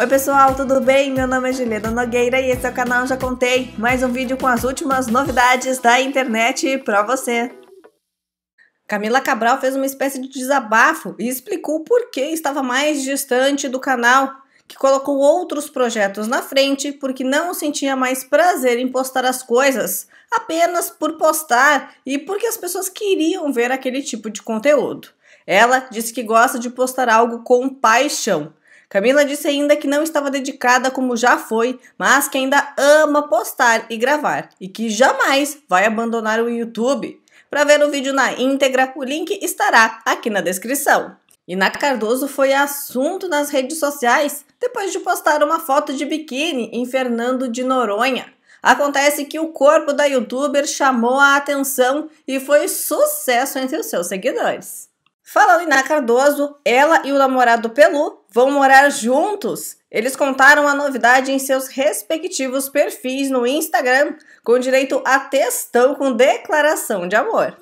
Oi pessoal, tudo bem? Meu nome é Juliana Nogueira e esse é o canal Já Contei, mais um vídeo com as últimas novidades da internet pra você. Camila Cabral fez uma espécie de desabafo e explicou por que estava mais distante do canal, que colocou outros projetos na frente porque não sentia mais prazer em postar as coisas, apenas por postar e porque as pessoas queriam ver aquele tipo de conteúdo. Ela disse que gosta de postar algo com paixão Camila disse ainda que não estava dedicada como já foi, mas que ainda ama postar e gravar e que jamais vai abandonar o YouTube. Para ver o vídeo na íntegra, o link estará aqui na descrição. Iná Cardoso foi assunto nas redes sociais depois de postar uma foto de biquíni em Fernando de Noronha. Acontece que o corpo da youtuber chamou a atenção e foi sucesso entre os seus seguidores em Na Cardoso, ela e o namorado Pelu vão morar juntos. Eles contaram a novidade em seus respectivos perfis no Instagram, com direito a textão com declaração de amor.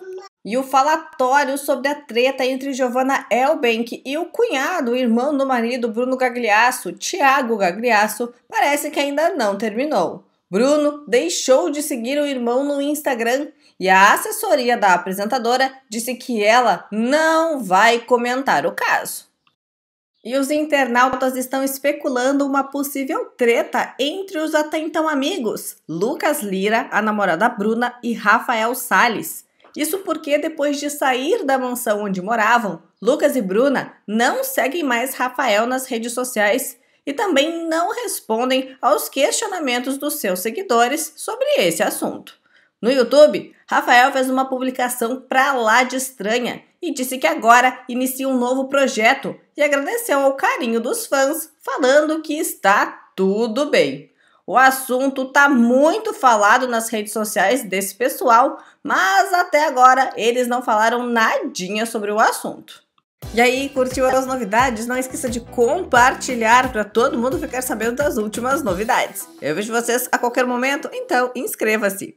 E o falatório sobre a treta entre Giovanna Elbank e o cunhado, o irmão do marido Bruno Gagliasso, Tiago Gagliasso, parece que ainda não terminou. Bruno deixou de seguir o irmão no Instagram e a assessoria da apresentadora disse que ela não vai comentar o caso. E os internautas estão especulando uma possível treta entre os até então amigos, Lucas Lira, a namorada Bruna e Rafael Sales. Isso porque depois de sair da mansão onde moravam, Lucas e Bruna não seguem mais Rafael nas redes sociais e também não respondem aos questionamentos dos seus seguidores sobre esse assunto. No YouTube, Rafael fez uma publicação pra lá de estranha e disse que agora inicia um novo projeto e agradeceu ao carinho dos fãs, falando que está tudo bem. O assunto tá muito falado nas redes sociais desse pessoal, mas até agora eles não falaram nadinha sobre o assunto. E aí, curtiu as novidades? Não esqueça de compartilhar para todo mundo ficar sabendo das últimas novidades. Eu vejo vocês a qualquer momento, então inscreva-se.